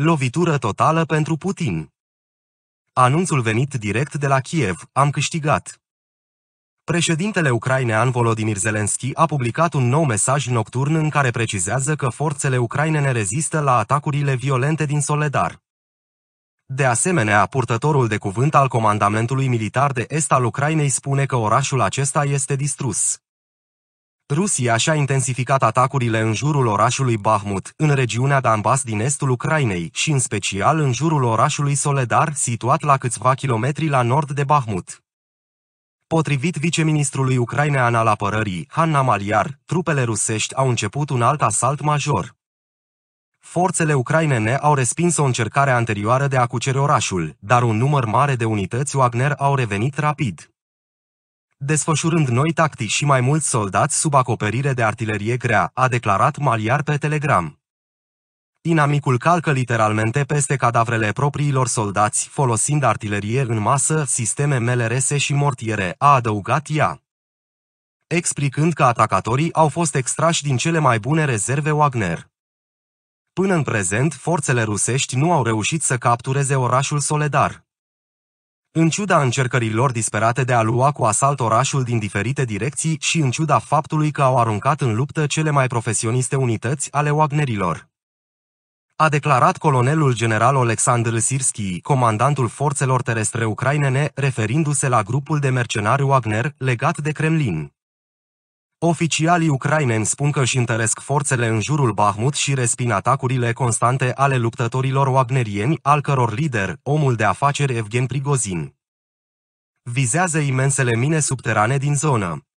Lovitură totală pentru Putin. Anunțul venit direct de la Kiev, am câștigat. Președintele ucrainean Volodymyr Zelensky a publicat un nou mesaj nocturn în care precizează că forțele ucrainene rezistă la atacurile violente din Soledar. De asemenea, purtătorul de cuvânt al comandamentului militar de est al Ucrainei spune că orașul acesta este distrus. Rusia și-a intensificat atacurile în jurul orașului Bahmut, în regiunea Danbas din estul Ucrainei și în special în jurul orașului Soledar, situat la câțiva kilometri la nord de Bahmut. Potrivit viceministrului ucrainean al apărării, Hanna Maliar, trupele rusești au început un alt asalt major. Forțele ucrainene au respins o încercare anterioară de a cuceri orașul, dar un număr mare de unități Wagner au revenit rapid desfășurând noi tactici și mai mulți soldați sub acoperire de artilerie grea, a declarat Maliar pe Telegram. Inamicul calcă literalmente peste cadavrele propriilor soldați, folosind artilerie în masă, sisteme MLRS și mortiere, a adăugat ea. Explicând că atacatorii au fost extrași din cele mai bune rezerve Wagner. Până în prezent, forțele rusești nu au reușit să captureze orașul Soledar. În ciuda încercărilor disperate de a lua cu asalt orașul din diferite direcții și în ciuda faptului că au aruncat în luptă cele mai profesioniste unități ale Wagnerilor. A declarat colonelul general Alexandr Sirski, comandantul forțelor terestre ucrainene, referindu-se la grupul de mercenari Wagner legat de Kremlin. Oficialii ucraineni spun că își întăresc forțele în jurul Bahmut și respin atacurile constante ale luptătorilor wagnerieni, al căror lider, omul de afaceri Evgen Prigozin, vizează imensele mine subterane din zonă.